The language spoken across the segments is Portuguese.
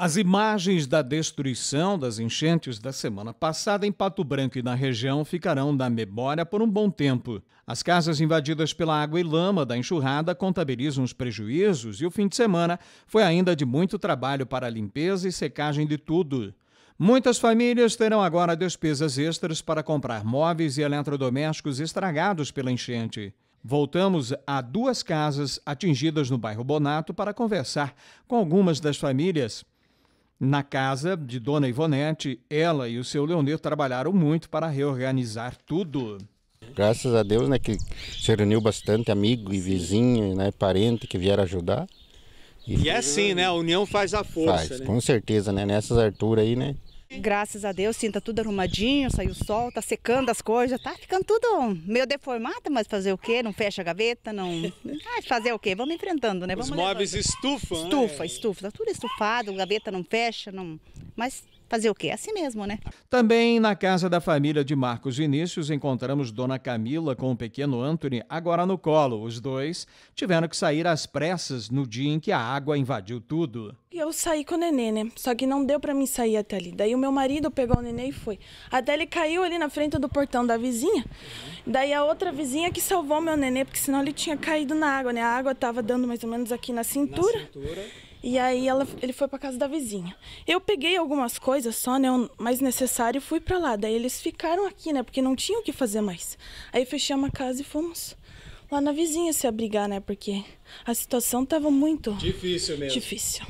As imagens da destruição das enchentes da semana passada em Pato Branco e na região ficarão na memória por um bom tempo. As casas invadidas pela água e lama da enxurrada contabilizam os prejuízos e o fim de semana foi ainda de muito trabalho para a limpeza e secagem de tudo. Muitas famílias terão agora despesas extras para comprar móveis e eletrodomésticos estragados pela enchente. Voltamos a duas casas atingidas no bairro Bonato para conversar com algumas das famílias na casa de Dona Ivonete, ela e o seu Leonel trabalharam muito para reorganizar tudo. Graças a Deus, né, que se reuniu bastante amigo e vizinho, né, parente que vieram ajudar. E, e é assim, né, a união faz a força, faz, né? com certeza, né, nessas alturas aí, né, Graças a Deus, sim, tá tudo arrumadinho, saiu o sol, tá secando as coisas, tá ficando tudo meio deformado, mas fazer o quê? Não fecha a gaveta, não. Ah, fazer o quê? Vamos enfrentando, né? Vamos Os móveis estufam. Estufa, né? estufa, tá tudo estufado, a gaveta não fecha, não. Mas Fazer o quê? Assim mesmo, né? Também na casa da família de Marcos Vinícius encontramos Dona Camila com o pequeno Anthony agora no colo. Os dois tiveram que sair às pressas no dia em que a água invadiu tudo. E eu saí com o nenê, né? Só que não deu para mim sair até ali. Daí o meu marido pegou o nenê e foi. Até ele caiu ali na frente do portão da vizinha. Daí a outra vizinha que salvou meu nenê, porque senão ele tinha caído na água, né? A água tava dando mais ou menos aqui na cintura. Na cintura. E aí ela, ele foi para casa da vizinha. Eu peguei algumas coisas só, né, o mais necessário, e fui para lá. Daí eles ficaram aqui, né, porque não tinham o que fazer mais. Aí fechamos a casa e fomos lá na vizinha se abrigar, né, porque a situação tava muito difícil mesmo. Difícil.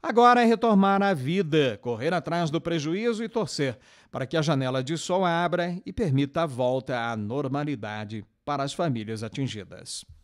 Agora é retomar a vida, correr atrás do prejuízo e torcer para que a janela de sol abra e permita a volta à normalidade para as famílias atingidas.